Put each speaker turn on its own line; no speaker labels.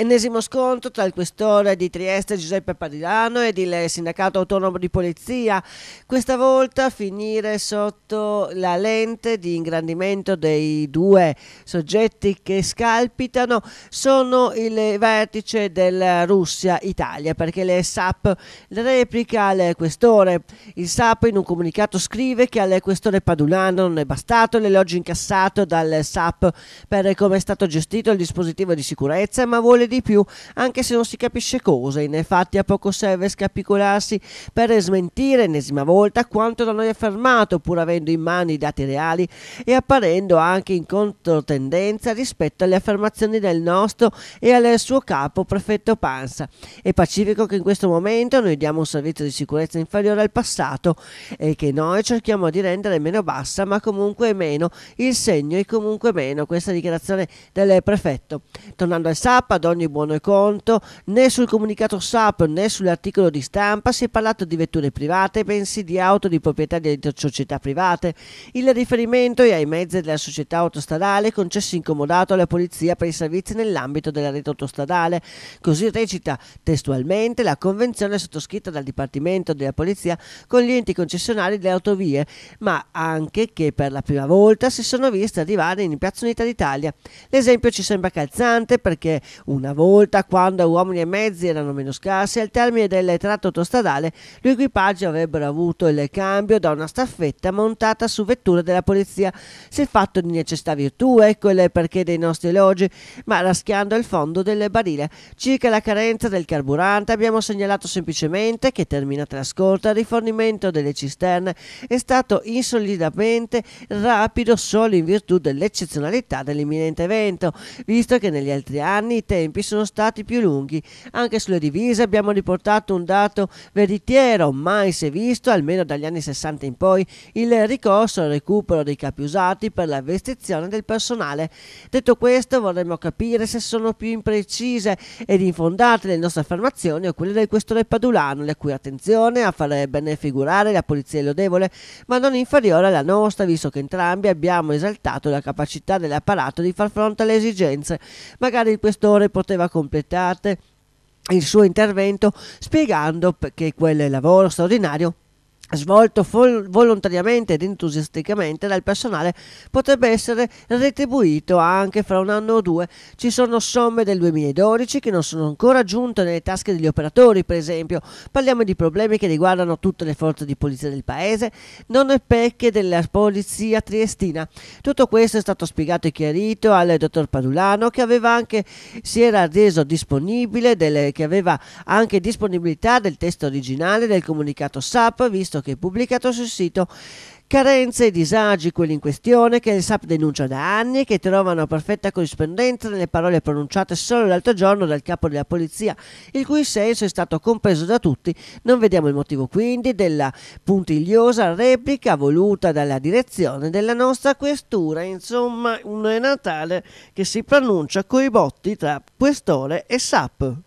Ennesimo scontro tra il questore di Trieste Giuseppe Parilano ed il sindacato autonomo di polizia, questa volta a finire sotto la lente di ingrandimento dei due soggetti che scalpitano sono il vertice della Russia-Italia perché le SAP replica al questore. Il SAP in un comunicato scrive che al questore Padulano non è bastato l'elogio incassato dal SAP per come è stato gestito il dispositivo di sicurezza ma vuole di più anche se non si capisce cosa e nei fatti a poco serve scapicolarsi per smentire ennesima volta quanto da noi affermato pur avendo in mano i dati reali e apparendo anche in controtendenza rispetto alle affermazioni del nostro e al suo capo prefetto Pansa. È pacifico che in questo momento noi diamo un servizio di sicurezza inferiore al passato e che noi cerchiamo di rendere meno bassa ma comunque meno il segno è comunque meno questa dichiarazione del prefetto. Tornando al SAP ad ogni ogni buono conto, né sul comunicato SAP né sull'articolo di stampa si è parlato di vetture private, bensì di auto di proprietà di società private. Il riferimento è ai mezzi della società autostradale concessi incomodato alla polizia per i servizi nell'ambito della rete autostradale. Così recita testualmente la convenzione sottoscritta dal Dipartimento della Polizia con gli enti concessionari delle autovie, ma anche che per la prima volta si sono viste arrivare in Piazza Unità d'Italia. L'esempio ci sembra calzante perché una una volta, quando uomini e mezzi erano meno scarsi, al termine del tratto autostradale gli equipaggi avrebbero avuto il cambio da una staffetta montata su vetture della polizia. Si è fatto di necessità virtù, ecco il perché dei nostri elogi, ma raschiando il fondo del barile. Circa la carenza del carburante abbiamo segnalato semplicemente che terminata la scorta il rifornimento delle cisterne è stato insolidamente rapido solo in virtù dell'eccezionalità dell'imminente evento, visto che negli altri anni i tempi tempi sono stati più lunghi. Anche sulle divise abbiamo riportato un dato veritiero, mai si è visto, almeno dagli anni 60 in poi, il ricorso al recupero dei capi usati per la vestizione del personale. Detto questo vorremmo capire se sono più imprecise ed infondate le nostre affermazioni o quelle del questore Padulano, la cui attenzione a fare bene figurare la polizia è lodevole, ma non inferiore alla nostra, visto che entrambi abbiamo esaltato la capacità dell'apparato di far fronte alle esigenze. Magari il questore può poteva completare il suo intervento spiegando che quel lavoro straordinario svolto volontariamente ed entusiasticamente dal personale potrebbe essere retribuito anche fra un anno o due. Ci sono somme del 2012 che non sono ancora giunte nelle tasche degli operatori, per esempio. Parliamo di problemi che riguardano tutte le forze di polizia del paese, non è pecche della polizia triestina. Tutto questo è stato spiegato e chiarito al dottor Padulano che aveva anche si era reso disponibile delle, che aveva anche disponibilità del testo originale del comunicato SAP visto pezzo che è pubblicato sul sito carenze e disagi, quelli in questione, che il SAP denuncia da anni e che trovano perfetta corrispondenza nelle parole pronunciate solo l'altro giorno dal capo della polizia, il cui senso è stato compreso da tutti. Non vediamo il motivo quindi della puntigliosa replica voluta dalla direzione della nostra questura. Insomma, un Natale che si pronuncia coi botti tra questore e SAP.